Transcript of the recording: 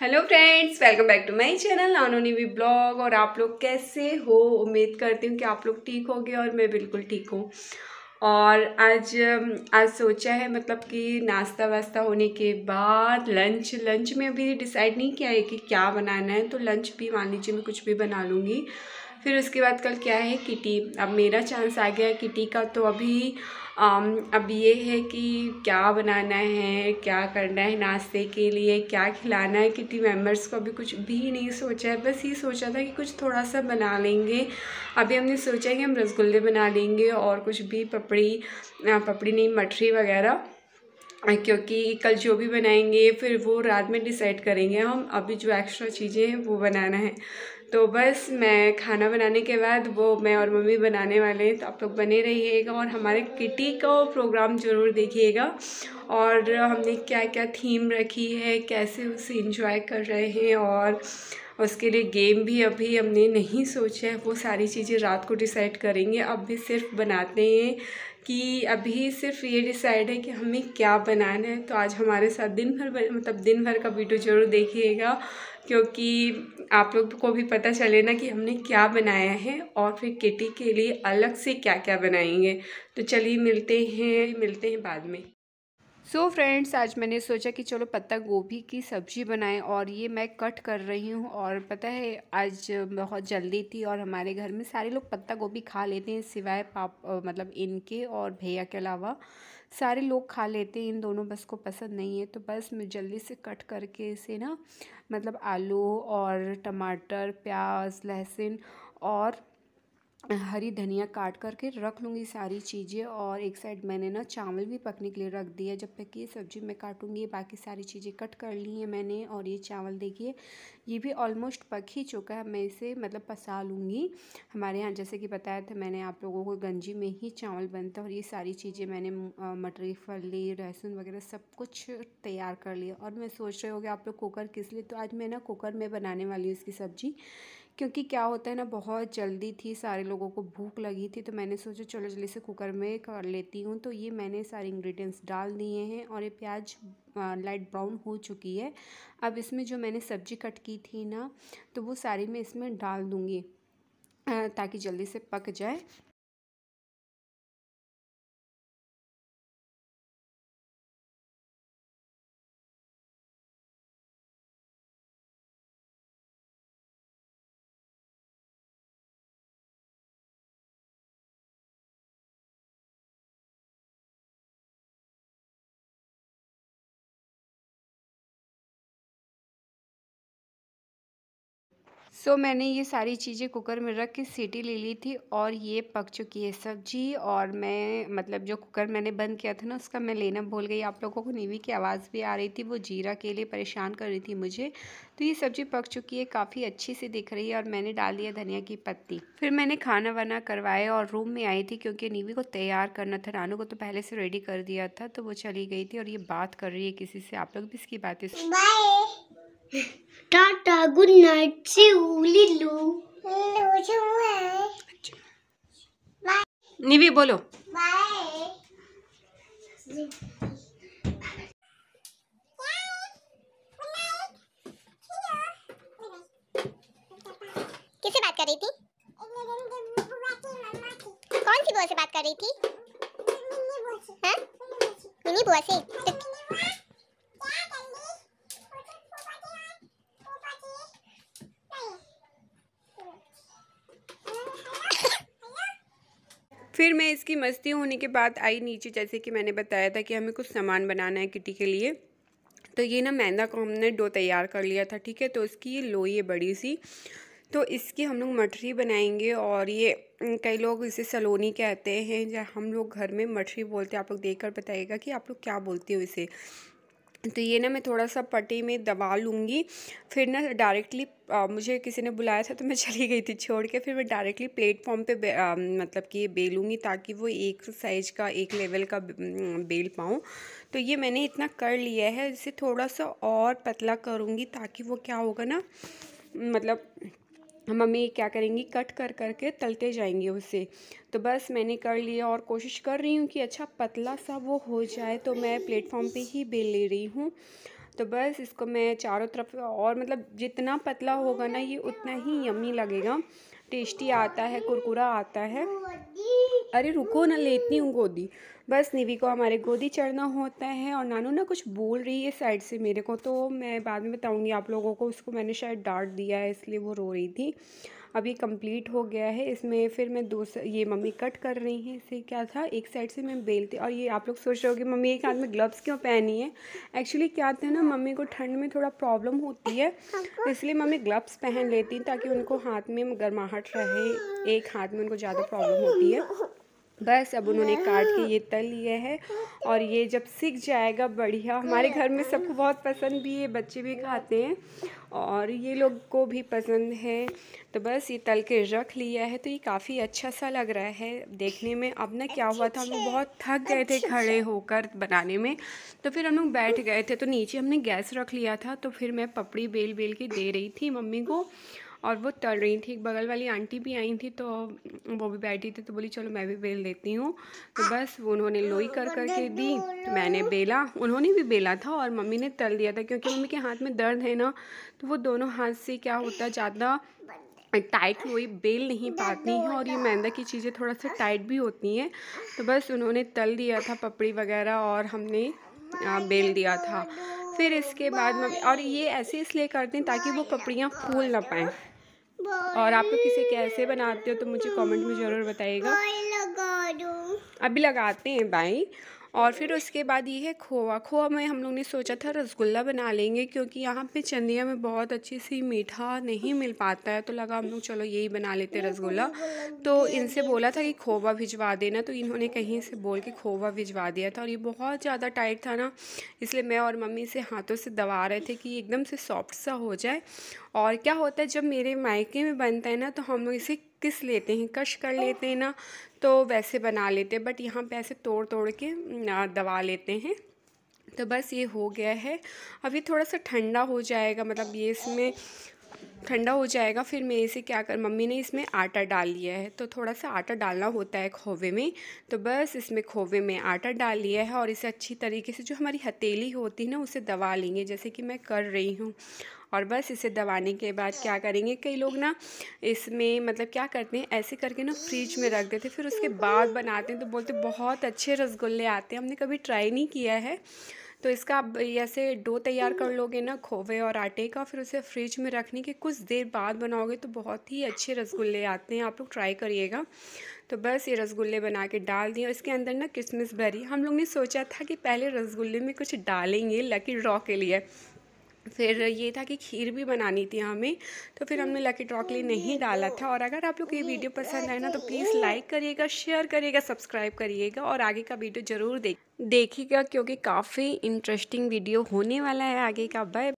Hello friends welcome back to my channel vlog और आप लोग कैसे हो उम्मीद करती हूँ कि आप लोग ठीक होगे और मैं बिल्कुल ठीक हूँ और आज आज सोचा है मतलब कि नाश्ता वास्ता होने के बाद लंच लंच में अभी डिसाइड नहीं किया है कि क्या बनाना है तो लंच भी मान लीजिए मैं कुछ भी बना लूँगी फिर उसके बाद कल क्या है किटी अब मेरा चांस आ गया किटी का तो अभी आम, अब ये है कि क्या बनाना है क्या करना है नाश्ते के लिए क्या खिलाना है किटी मेम्बर्स को अभी कुछ भी नहीं सोचा है बस ये सोचा था कि कुछ थोड़ा सा बना लेंगे अभी हमने सोचा है कि हम रसगुल्ले बना लेंगे और कुछ भी पपड़ी पपड़ी नहीं मठरी वगैरह क्योंकि कल जो भी बनाएंगे फिर वो रात में डिसाइड करेंगे हम अभी जो एक्स्ट्रा चीज़ें हैं वो बनाना है तो बस मैं खाना बनाने के बाद वो मैं और मम्मी बनाने वाले हैं तो आप लोग बने रहिएगा और हमारे किटी का प्रोग्राम ज़रूर देखिएगा और हमने क्या क्या थीम रखी है कैसे उसे इंजॉय कर रहे हैं और उसके लिए गेम भी अभी हमने नहीं सोचा है वो सारी चीज़ें रात को डिसाइड करेंगे अब भी सिर्फ बनाते हैं कि अभी सिर्फ ये डिसाइड है कि हमें क्या बनाना है तो आज हमारे साथ दिन भर मतलब दिन भर का वीडियो जरूर देखिएगा क्योंकि आप लोग को भी पता चले ना कि हमने क्या बनाया है और फिर किटी के लिए अलग से क्या क्या बनाएंगे तो चलिए मिलते हैं मिलते हैं बाद में सो so फ्रेंड्स आज मैंने सोचा कि चलो पत्ता गोभी की सब्ज़ी बनाएं और ये मैं कट कर रही हूँ और पता है आज बहुत जल्दी थी और हमारे घर में सारे लोग पत्ता गोभी खा लेते हैं सिवाय पाप मतलब इनके और भैया के अलावा सारे लोग खा लेते हैं इन दोनों बस को पसंद नहीं है तो बस मैं जल्दी से कट करके इसे ना मतलब आलू और टमाटर प्याज लहसुन और हरी धनिया काट करके रख लूँगी सारी चीज़ें और एक साइड मैंने ना चावल भी पकने के लिए रख दिया जब तक ये सब्ज़ी मैं काटूँगी बाकी सारी चीज़ें कट कर ली हैं मैंने और ये चावल देखिए ये भी ऑलमोस्ट पक ही चुका है मैं इसे मतलब पसा लूँगी हमारे यहाँ जैसे कि बताया था मैंने आप लोगों को गंजी में ही चावल बनता और ये सारी चीज़ें मैंने मटरी फली लहसुन वगैरह सब कुछ तैयार कर लिया और मैं सोच रही कि आप लोग कुकर किस लिए तो आज मैं ना कुकर में बनाने वाली हूँ इसकी सब्ज़ी क्योंकि क्या होता है ना बहुत जल्दी थी सारे लोगों को भूख लगी थी तो मैंने सोचा चलो जल्दी से कुकर में कर लेती हूँ तो ये मैंने सारे इंग्रेडिएंट्स डाल दिए हैं और ये प्याज लाइट ब्राउन हो चुकी है अब इसमें जो मैंने सब्ज़ी कट की थी ना तो वो सारी मैं इसमें डाल दूँगी ताकि जल्दी से पक जाए सो so, मैंने ये सारी चीज़ें कुकर में रख के सीटी ले ली थी और ये पक चुकी है सब्जी और मैं मतलब जो कुकर मैंने बंद किया था ना उसका मैं लेना भूल गई आप लोगों को नीवी की आवाज़ भी आ रही थी वो जीरा के लिए परेशान कर रही थी मुझे तो ये सब्ज़ी पक चुकी है काफ़ी अच्छी सी दिख रही है और मैंने डाल दिया धनिया की पत्ती फिर मैंने खाना वाना करवाया और रूम में आई थी क्योंकि नीवी को तैयार करना था रानू को तो पहले से रेडी कर दिया था तो वो चली गई थी और ये बात कर रही है किसी से आप लोग भी इसकी बातें tata good night see Lillu Nivi बोलो बाय किससे बात कर रही थी कौन सी बुआ से बात कर रही थी मिनी हाँ? बुआ से तो फिर मैं इसकी मस्ती होने के बाद आई नीचे जैसे कि मैंने बताया था कि हमें कुछ सामान बनाना है किटी के लिए तो ये ना मैदा को हमने डो तैयार कर लिया था ठीक है तो इसकी ये लोई है बड़ी सी तो इसकी हम लोग मठरी बनाएंगे और ये कई लोग इसे सलोनी कहते हैं या हम लोग घर में मठरी बोलते हैं आप लोग देख कर बताइएगा कि आप लोग क्या बोलते हो इसे तो ये ना मैं थोड़ा सा पट्टी में दबा लूँगी फिर ना डायरेक्टली मुझे किसी ने बुलाया था तो मैं चली गई थी छोड़ के फिर मैं डायरेक्टली प्लेटफॉर्म पे आ, मतलब कि ये बेलूँगी ताकि वो एक साइज का एक लेवल का बेल पाऊँ तो ये मैंने इतना कर लिया है इसे थोड़ा सा और पतला करूँगी ताकि वो क्या होगा ना मतलब मम्मी क्या करेंगी कट कर करके तलते जाएंगे उसे तो बस मैंने कर लिया और कोशिश कर रही हूँ कि अच्छा पतला सा वो हो जाए तो मैं प्लेटफॉर्म पे ही बेल ले रही हूँ तो बस इसको मैं चारों तरफ और मतलब जितना पतला होगा ना ये उतना ही यमी लगेगा टेस्टी आता है कुरकुरा आता है अरे रुको ना लेती हूँ गोदी बस निवी को हमारे गोदी चढ़ना होता है और नानू ना कुछ बोल रही है साइड से मेरे को तो मैं बाद में बताऊँगी आप लोगों को उसको मैंने शायद डांट दिया है इसलिए वो रो रही थी अब ये कंप्लीट हो गया है इसमें फिर मैं दो ये मम्मी कट कर रही हैं इसे क्या था एक साइड से मैं बेलती और ये आप लोग सोच रहे हो कि मम्मी एक हाथ में ग्लव्स क्यों पहनी है एक्चुअली क्या था ना मम्मी को ठंड में थोड़ा प्रॉब्लम होती है इसलिए मम्मी ग्लव्स पहन लेती ताकि उनको हाथ में गर्माहट रहे एक हाथ में उनको ज़्यादा प्रॉब्लम होती है बस अब उन्होंने काट के ये तल लिया है और ये जब सीख जाएगा बढ़िया हमारे घर में सबको बहुत पसंद भी है बच्चे भी खाते हैं और ये लोग को भी पसंद है तो बस ये तल के रख लिया है तो ये काफ़ी अच्छा सा लग रहा है देखने में अब ना क्या हुआ था हम लोग अच्छा, बहुत थक गए थे अच्छा, खड़े अच्छा। होकर बनाने में तो फिर हम लोग बैठ गए थे तो नीचे हमने गैस रख लिया था तो फिर मैं पपड़ी बेल बेल के दे रही थी मम्मी को और वो तल रही थी एक बगल वाली आंटी भी आई थी तो वो भी बैठी थी तो बोली चलो मैं भी बेल देती हूँ तो बस उन्होंने लोई कर करके दी तो मैंने बेला उन्होंने भी बेला था और मम्मी ने तल दिया था क्योंकि मम्मी के हाथ में दर्द है ना तो वो दोनों हाथ से क्या होता ज़्यादा टाइट हुई बेल नहीं पाती हैं और ये मैदा की चीज़ें थोड़ा सा टाइट भी होती हैं तो बस उन्होंने तल दिया था पपड़ी वगैरह और हमने बेल दिया था फिर इसके बाद मम्मी और ये ऐसे इसलिए करते हैं ताकि वो पपड़ियाँ फूल ना पाएँ और आप लोग इसे कैसे बनाते हो तो मुझे कमेंट में ज़रूर बताइएगा अभी लगाते हैं भाई और फिर उसके बाद ये है खोआ खोआ में हम लोग ने सोचा था रसगुल्ला बना लेंगे क्योंकि यहाँ पे चंदिया में बहुत अच्छी सी मीठा नहीं मिल पाता है तो लगा हम लोग चलो यही बना लेते रसगुल्ला तो इनसे बोला था कि खोवा भिजवा देना तो इन्होंने कहीं से बोल के खोवा भिजवा दिया था और ये बहुत ज़्यादा टाइट था ना इसलिए मैं और मम्मी इसे हाथों से दबा रहे थे कि एकदम से सॉफ्ट सा हो जाए और क्या होता है जब मेरे मायके में बनता है ना तो हम लोग इसे किस लेते हैं कश कर लेते हैं ना तो वैसे बना लेते हैं बट यहाँ पे ऐसे तोड़ तोड़ के दबा लेते हैं तो बस ये हो गया है अभी थोड़ा सा ठंडा हो जाएगा मतलब ये इसमें ठंडा हो जाएगा फिर मैं इसे क्या कर मम्मी ने इसमें आटा डाल लिया है तो थोड़ा सा आटा डालना होता है खोवे में तो बस इसमें खोवे में आटा डाल लिया है और इसे अच्छी तरीके से जो हमारी हथेली होती है ना उसे दबा लेंगे जैसे कि मैं कर रही हूँ और बस इसे दबाने के बाद क्या करेंगे कई लोग ना इसमें मतलब क्या करते हैं ऐसे करके ना फ्रिज में रख देते फिर उसके बाद बनाते हैं तो बोलते बहुत अच्छे रसगुल्ले आते हैं हमने कभी ट्राई नहीं किया है तो इसका आप ऐसे डो तैयार कर तो लोगे ना खोवे और आटे का फिर उसे फ्रिज में रखने के कुछ देर बाद बनाओगे तो बहुत ही अच्छे रसगुल्ले आते हैं आप लोग ट्राई करिएगा तो बस ये रसगुल्ले बना के डाल दिए इसके अंदर ना किशमिश भरी हम लोग ने सोचा था कि पहले रसगुल्ले में कुछ डालेंगे लकी ड्रॉ के लिए फिर ये था कि खीर भी बनानी थी हमें तो फिर हमने लकी ट्रॉकली नहीं डाला था और अगर आप लोग ये वीडियो पसंद आए ना तो प्लीज़ लाइक करिएगा शेयर करिएगा सब्सक्राइब करिएगा और आगे का वीडियो ज़रूर देख देखिएगा क्योंकि काफ़ी इंटरेस्टिंग वीडियो होने वाला है आगे का बाय